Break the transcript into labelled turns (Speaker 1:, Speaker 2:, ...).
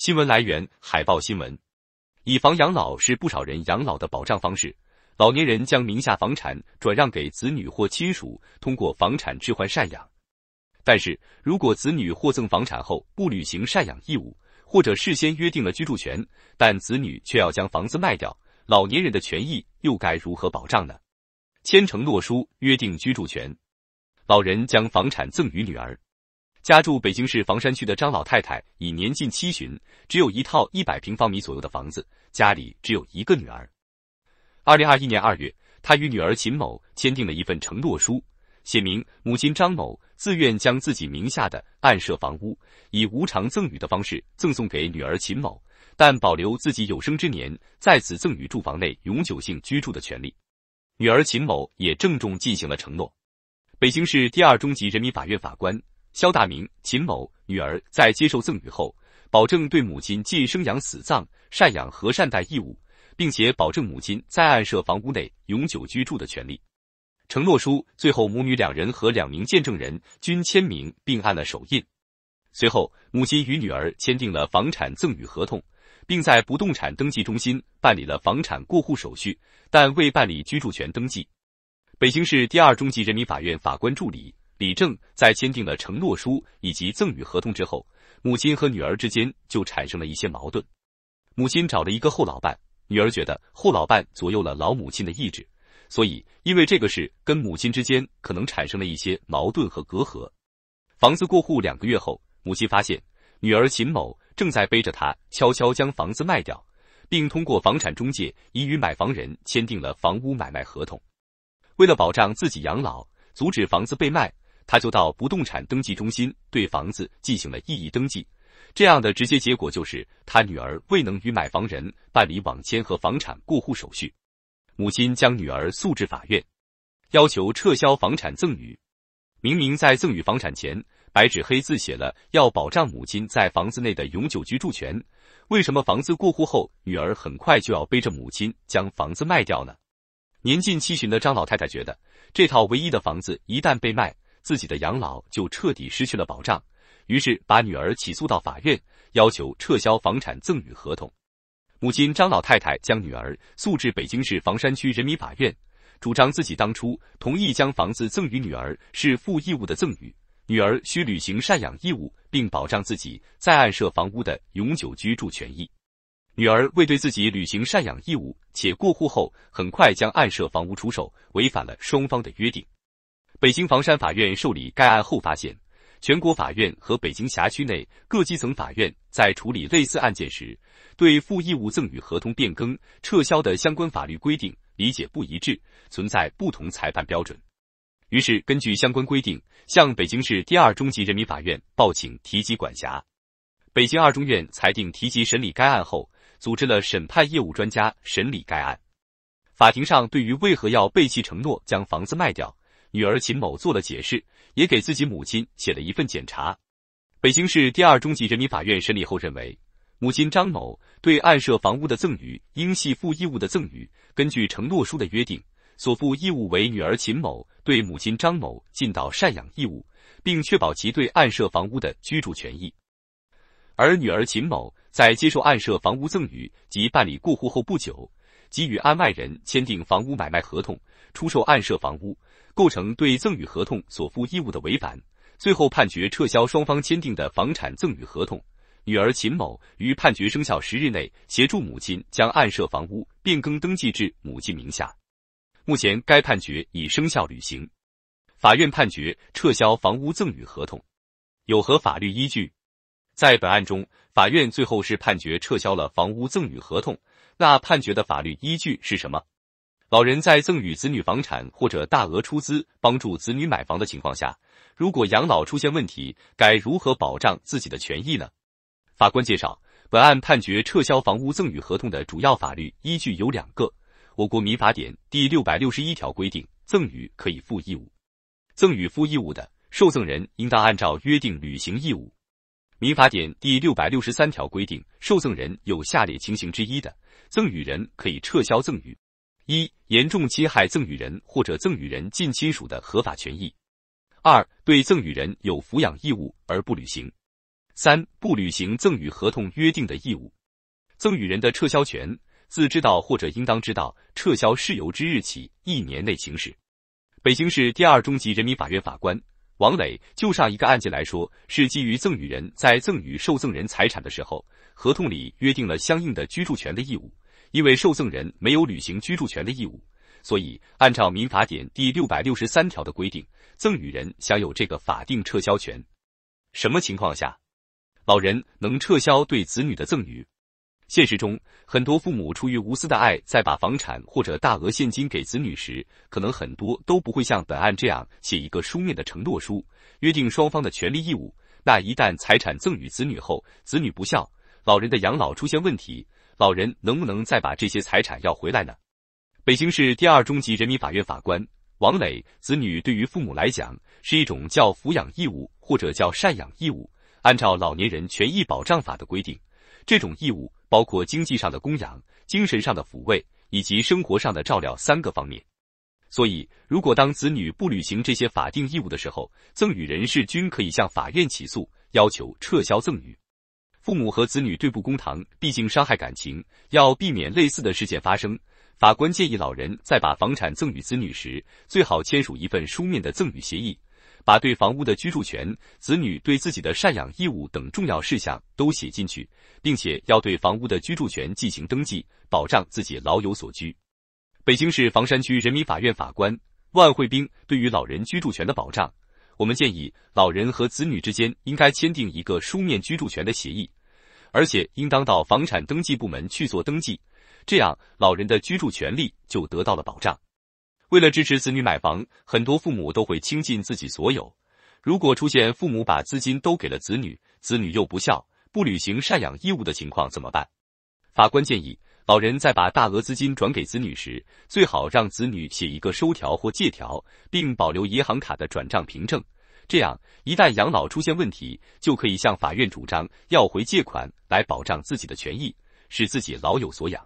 Speaker 1: 新闻来源：海报新闻。以房养老是不少人养老的保障方式，老年人将名下房产转让给子女或亲属，通过房产置换赡养。但是如果子女获赠房产后不履行赡养义务，或者事先约定了居住权，但子女却要将房子卖掉，老年人的权益又该如何保障呢？签承诺书约定居住权，老人将房产赠与女儿。家住北京市房山区的张老太太已年近七旬，只有一套一百平方米左右的房子，家里只有一个女儿。二零二一年二月，她与女儿秦某签订了一份承诺书，写明母亲张某自愿将自己名下的案涉房屋以无偿赠与的方式赠送给女儿秦某，但保留自己有生之年在此赠与住房内永久性居住的权利。女儿秦某也郑重进行了承诺。北京市第二中级人民法院法官。肖大明、秦某女儿在接受赠与后，保证对母亲尽生养、死葬、赡养和善待义务，并且保证母亲在案涉房屋内永久居住的权利。承诺书最后，母女两人和两名见证人均签名并按了手印。随后，母亲与女儿签订了房产赠与合同，并在不动产登记中心办理了房产过户手续，但未办理居住权登记。北京市第二中级人民法院法官助理。李正在签订了承诺书以及赠与合同之后，母亲和女儿之间就产生了一些矛盾。母亲找了一个后老伴，女儿觉得后老伴左右了老母亲的意志，所以因为这个事跟母亲之间可能产生了一些矛盾和隔阂。房子过户两个月后，母亲发现女儿秦某正在背着她悄悄将房子卖掉，并通过房产中介已与买房人签订了房屋买卖合同。为了保障自己养老，阻止房子被卖。他就到不动产登记中心对房子进行了异议登记，这样的直接结果就是他女儿未能与买房人办理网签和房产过户手续。母亲将女儿诉至法院，要求撤销房产赠与。明明在赠与房产前白纸黑字写了要保障母亲在房子内的永久居住权，为什么房子过户后女儿很快就要背着母亲将房子卖掉呢？年近七旬的张老太太觉得这套唯一的房子一旦被卖，自己的养老就彻底失去了保障，于是把女儿起诉到法院，要求撤销房产赠与合同。母亲张老太太将女儿诉至北京市房山区人民法院，主张自己当初同意将房子赠与女儿是附义务的赠与，女儿需履行赡养义务，并保障自己在案涉房屋的永久居住权益。女儿未对自己履行赡养义务，且过户后很快将案涉房屋出售，违反了双方的约定。北京房山法院受理该案后，发现全国法院和北京辖区内各基层法院在处理类似案件时，对附义务赠与合同变更、撤销的相关法律规定理解不一致，存在不同裁判标准。于是，根据相关规定，向北京市第二中级人民法院报请提级管辖。北京二中院裁定提级审理该案后，组织了审判业务专家审理该案。法庭上，对于为何要背弃承诺将房子卖掉？女儿秦某做了解释，也给自己母亲写了一份检查。北京市第二中级人民法院审理后认为，母亲张某对案涉房屋的赠与应系附义务的赠与，根据承诺书的约定，所附义务为女儿秦某对母亲张某尽到赡养义务，并确保其对案涉房屋的居住权益。而女儿秦某在接受案涉房屋赠与及办理过户后不久，即与案外人签订房屋买卖合同。出售案涉房屋构成对赠与合同所负义务的违反，最后判决撤销双方签订的房产赠与合同。女儿秦某于判决生效十日内协助母亲将案涉房屋变更登记至母亲名下。目前该判决已生效履行。法院判决撤销房屋赠与合同有何法律依据？在本案中，法院最后是判决撤销了房屋赠与合同，那判决的法律依据是什么？老人在赠与子女房产或者大额出资帮助子女买房的情况下，如果养老出现问题，该如何保障自己的权益呢？法官介绍，本案判决撤销房屋赠与合同的主要法律依据有两个。我国民法典第六百六十一条规定，赠与可以附义务，赠与附义务的受赠人应当按照约定履行义务。民法典第六百六十三条规定，受赠人有下列情形之一的，赠与人可以撤销赠与。一、严重侵害赠与人或者赠与人近亲属的合法权益；二、对赠与人有抚养义务而不履行；三、不履行赠与合同约定的义务。赠与人的撤销权自知道或者应当知道撤销事由之日起一年内行使。北京市第二中级人民法院法官王磊就上一个案件来说，是基于赠与人在赠与受赠人财产的时候，合同里约定了相应的居住权的义务。因为受赠人没有履行居住权的义务，所以按照《民法典》第六百六十三条的规定，赠与人享有这个法定撤销权。什么情况下老人能撤销对子女的赠与？现实中，很多父母出于无私的爱，在把房产或者大额现金给子女时，可能很多都不会像本案这样写一个书面的承诺书，约定双方的权利义务。那一旦财产赠与子女后，子女不孝，老人的养老出现问题。老人能不能再把这些财产要回来呢？北京市第二中级人民法院法官王磊，子女对于父母来讲是一种叫抚养义务或者叫赡养义务。按照《老年人权益保障法》的规定，这种义务包括经济上的供养、精神上的抚慰以及生活上的照料三个方面。所以，如果当子女不履行这些法定义务的时候，赠与人士均可以向法院起诉，要求撤销赠与。父母和子女对簿公堂，毕竟伤害感情，要避免类似的事件发生。法官建议老人在把房产赠与子女时，最好签署一份书面的赠与协议，把对房屋的居住权、子女对自己的赡养义务等重要事项都写进去，并且要对房屋的居住权进行登记，保障自己老有所居。北京市房山区人民法院法官万慧兵对于老人居住权的保障。我们建议老人和子女之间应该签订一个书面居住权的协议，而且应当到房产登记部门去做登记，这样老人的居住权利就得到了保障。为了支持子女买房，很多父母都会倾尽自己所有。如果出现父母把资金都给了子女，子女又不孝、不履行赡养义务的情况怎么办？法官建议。老人在把大额资金转给子女时，最好让子女写一个收条或借条，并保留银行卡的转账凭证。这样，一旦养老出现问题，就可以向法院主张要回借款，来保障自己的权益，使自己老有所养。